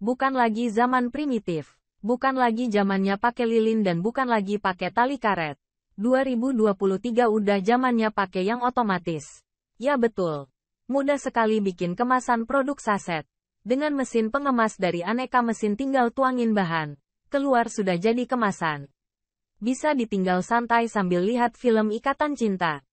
Bukan lagi zaman primitif. Bukan lagi zamannya pakai lilin dan bukan lagi pakai tali karet. 2023 udah zamannya pakai yang otomatis. Ya betul. Mudah sekali bikin kemasan produk saset. Dengan mesin pengemas dari aneka mesin tinggal tuangin bahan. Keluar sudah jadi kemasan. Bisa ditinggal santai sambil lihat film Ikatan Cinta.